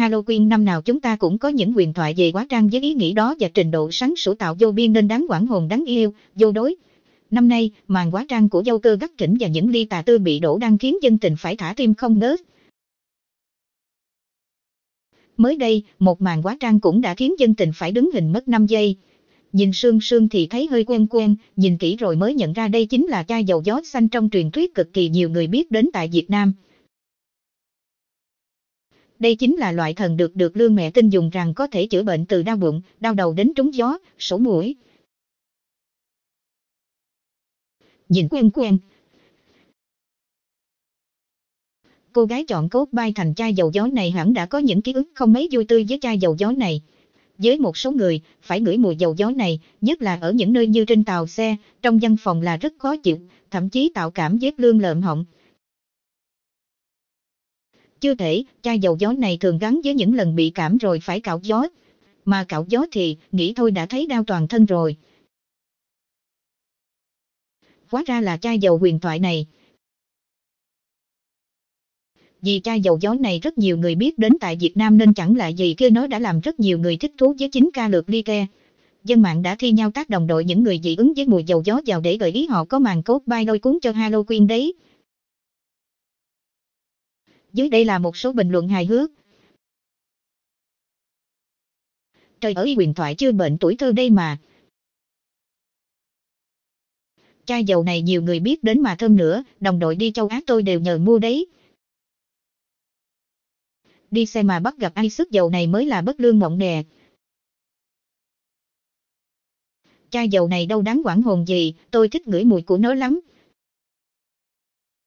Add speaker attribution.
Speaker 1: Halloween năm nào chúng ta cũng có những huyền thoại về quá trang với ý nghĩ đó và trình độ sáng sủa tạo vô biên nên đáng quảng hồn đáng yêu, vô đối. Năm nay, màn quá trang của dâu cơ gắt trĩnh và những ly tà tư bị đổ đang khiến dân tình phải thả tim không ngớt. Mới đây, một màn quá trang cũng đã khiến dân tình phải đứng hình mất 5 giây. Nhìn sương sương thì thấy hơi quen quen, nhìn kỹ rồi mới nhận ra đây chính là chai dầu gió xanh trong truyền thuyết cực kỳ nhiều người biết đến tại Việt Nam. Đây chính là loại thần được được lương mẹ tin dùng rằng có thể chữa bệnh từ đau bụng, đau đầu đến trúng gió, sổ
Speaker 2: mũi. Nhìn quen quen. Cô gái chọn cốt bay thành chai dầu gió này hẳn đã
Speaker 1: có những ký ức không mấy vui tươi với chai dầu gió này. Với một số người, phải ngửi mùi dầu gió này, nhất là ở những nơi như trên tàu xe, trong văn phòng là rất khó chịu, thậm chí tạo cảm giác lương lợm họng. Chưa thể, chai dầu gió này thường gắn với những lần bị cảm rồi phải cạo gió. Mà cạo gió thì, nghĩ thôi đã thấy đau toàn
Speaker 2: thân rồi. Quá ra là chai dầu huyền thoại này. Vì chai dầu gió này rất nhiều người biết đến
Speaker 1: tại Việt Nam nên chẳng lạ gì kia nó đã làm rất nhiều người thích thú với chính ca lược ly ke. Dân mạng đã thi nhau tác đồng đội những người dị ứng với mùi dầu gió vào để gợi ý họ có màn cốt bay đôi cuốn cho Halloween
Speaker 2: đấy. Dưới đây là một số bình luận hài hước. Trời ơi huyền thoại chưa bệnh tuổi thơ đây mà. Chai dầu này nhiều người biết đến mà thơm nữa, đồng đội đi châu Á tôi đều nhờ mua đấy. Đi xe mà bắt gặp ai sức dầu này mới là bất lương mộng nè. Chai dầu này đâu đáng quảng hồn gì, tôi thích ngửi mùi của nó lắm.